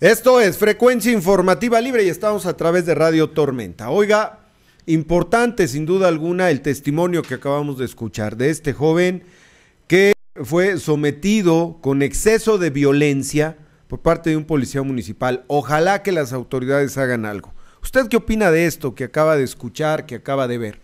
Esto es Frecuencia Informativa Libre y estamos a través de Radio Tormenta. Oiga, importante sin duda alguna el testimonio que acabamos de escuchar de este joven que fue sometido con exceso de violencia por parte de un policía municipal. Ojalá que las autoridades hagan algo. ¿Usted qué opina de esto que acaba de escuchar, que acaba de ver?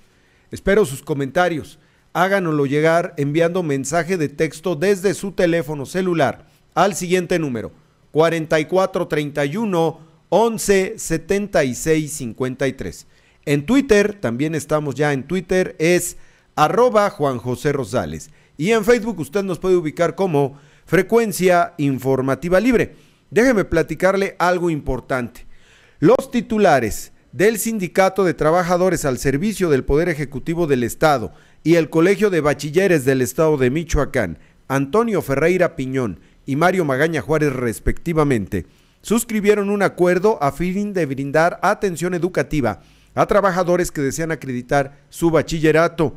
Espero sus comentarios. Háganoslo llegar enviando mensaje de texto desde su teléfono celular al siguiente número 4431 11 76 53. En Twitter, también estamos ya en Twitter, es arroba Juan José Rosales. Y en Facebook usted nos puede ubicar como Frecuencia Informativa Libre. Déjeme platicarle algo importante. Los titulares del Sindicato de Trabajadores al Servicio del Poder Ejecutivo del Estado y el Colegio de Bachilleres del Estado de Michoacán, Antonio Ferreira Piñón y Mario Magaña Juárez respectivamente, suscribieron un acuerdo a fin de brindar atención educativa a trabajadores que desean acreditar su bachillerato.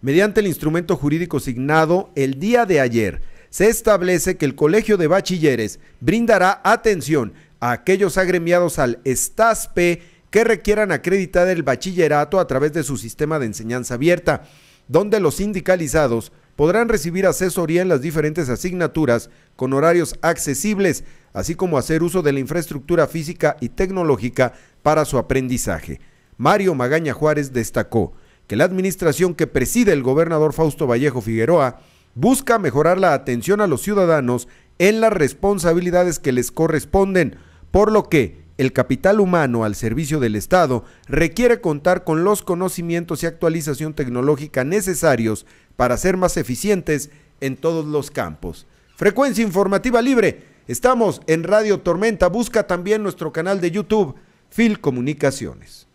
Mediante el instrumento jurídico signado el día de ayer, se establece que el Colegio de Bachilleres brindará atención a aquellos agremiados al STASPE que requieran acreditar el bachillerato a través de su sistema de enseñanza abierta, donde los sindicalizados podrán recibir asesoría en las diferentes asignaturas con horarios accesibles, así como hacer uso de la infraestructura física y tecnológica para su aprendizaje. Mario Magaña Juárez destacó que la administración que preside el gobernador Fausto Vallejo Figueroa busca mejorar la atención a los ciudadanos en las responsabilidades que les corresponden, por lo que el capital humano al servicio del Estado requiere contar con los conocimientos y actualización tecnológica necesarios para ser más eficientes en todos los campos. Frecuencia informativa libre. Estamos en Radio Tormenta. Busca también nuestro canal de YouTube, Fil Comunicaciones.